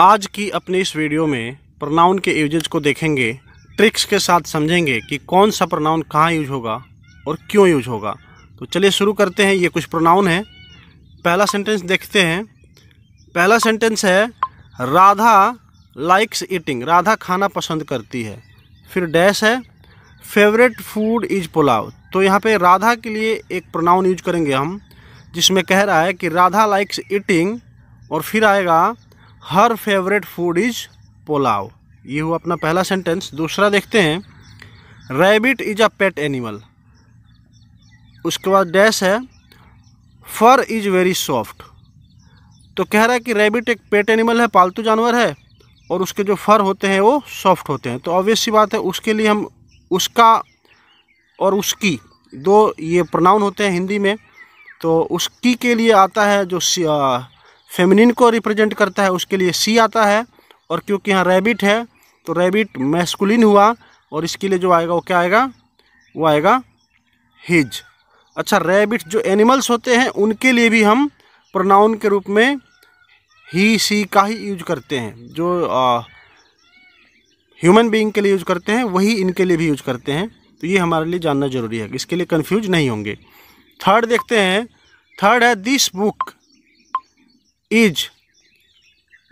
आज की अपने इस वीडियो में प्रोनाउन के यूजेज को देखेंगे ट्रिक्स के साथ समझेंगे कि कौन सा प्रोनाउन कहाँ यूज होगा और क्यों यूज होगा तो चलिए शुरू करते हैं ये कुछ प्रोनाउन है पहला सेंटेंस देखते हैं पहला सेंटेंस है राधा लाइक्स ईटिंग राधा खाना पसंद करती है फिर डैश है फेवरेट फूड इज पुलाव तो यहाँ पे राधा के लिए एक प्रोनाउन यूज करेंगे हम जिसमें कह रहा है कि राधा लाइक्स ईटिंग और फिर आएगा her favourite food is pulao ये हुआ अपना पहला सेंटेंस दूसरा देखते हैं rabbit is a pet animal उसके बाद डैश है फर इज वेरी सॉफ्ट तो कह रहा है कि रैबिट एक पेट एनिमल है पालतू जानवर है और उसके जो फर होते हैं वो सॉफ्ट होते हैं तो ऑब्वियस सी बात है उसके लिए हम उसका और उसकी दो ये प्रोनाउन होते हैं हिंदी में तो उसकी के लिए आता है जो फेमिनिन को रिप्रेजेंट करता है उसके लिए सी आता है और क्योंकि यहाँ रैबिट है तो रैबिट मैस्कुलिन हुआ और इसके लिए जो आएगा वो क्या आएगा वो आएगा हिज अच्छा रैबिट जो एनिमल्स होते हैं उनके लिए भी हम प्रोनाउन के रूप में ही सी का ही यूज करते हैं जो ह्यूमन बीइंग के लिए यूज करते हैं वही इनके लिए भी यूज करते हैं तो ये हमारे लिए जानना जरूरी है इसके लिए कन्फ्यूज नहीं होंगे थर्ड देखते हैं थर्ड है this book is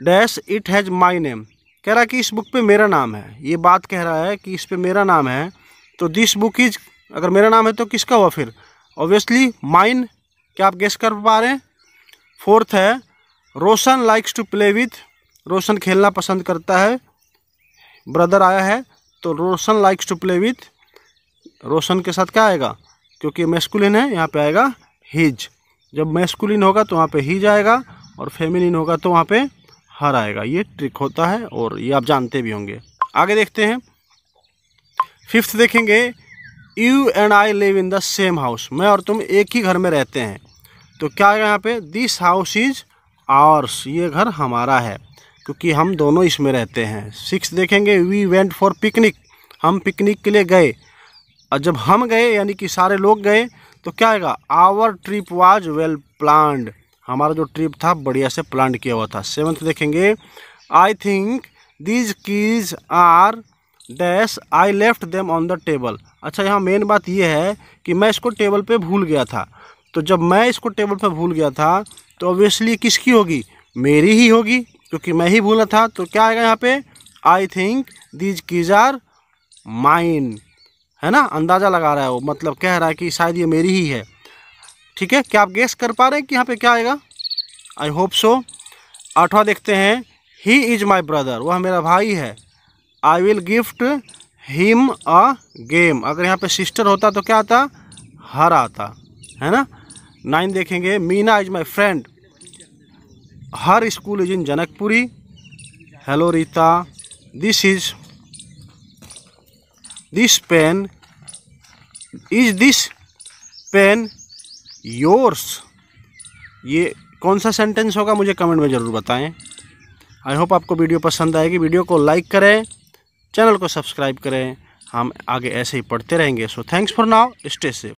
dash it has my name कह रहा है कि इस बुक पे मेरा नाम है ये बात कह रहा है कि इस पे मेरा नाम है तो दिस बुक इज अगर मेरा नाम है तो किसका हुआ फिर ऑब्वियसली माइन क्या आप गेस कर पा रहे हैं फोर्थ है Roshan likes to play with Roshan खेलना पसंद करता है ब्रदर आया है तो Roshan likes to play with Roshan के साथ क्या आएगा क्योंकि मेस्कुलिन है यहाँ पे आएगा हिज जब मेस्कुलिन होगा तो वहाँ पे हीज आएगा और फेमिलिन होगा तो वहाँ पे हर आएगा ये ट्रिक होता है और ये आप जानते भी होंगे आगे देखते हैं फिफ्थ देखेंगे you and I live in the same house मैं और तुम एक ही घर में रहते हैं तो क्या है यहाँ पे दिस हाउस इज़ आवर्स ये घर हमारा है क्योंकि हम दोनों इसमें रहते हैं सिक्स देखेंगे वी वेंट फॉर पिकनिक हम पिकनिक के लिए गए और जब हम गए यानी कि सारे लोग गए तो क्या आएगा our trip was well planned हमारा जो ट्रिप था बढ़िया से प्लान किया हुआ था सेवन्थ देखेंगे I think these keys are dash I left them on the table अच्छा यहाँ मेन बात यह है कि मैं इसको टेबल पे भूल गया था तो जब मैं इसको टेबल पे भूल गया था तो ऑब्वियसली किसकी होगी मेरी ही होगी क्योंकि मैं ही भूला था तो क्या आएगा यहाँ पे I think these keys are mine है ना अंदाज़ा लगा रहा है वो मतलब कह रहा है कि शायद ये मेरी ही है ठीक है क्या आप गेस कर पा रहे हैं कि यहाँ पे क्या आएगा आई होप सो आठवा देखते हैं ही इज़ माई ब्रदर वह मेरा भाई है I will gift him a game अगर यहाँ पे सिस्टर होता तो क्या आता हर आता है ना नाइन देखेंगे Meena is my friend her school is in Janakpuri hello Rita this is this pen is this pen yours ये कौन सा सेंटेंस होगा मुझे कमेंट में ज़रूर बताएं आई होप आपको वीडियो पसंद आएगी वीडियो को लाइक करें चैनल को सब्सक्राइब करें हम आगे ऐसे ही पढ़ते रहेंगे so thanks for now stay safe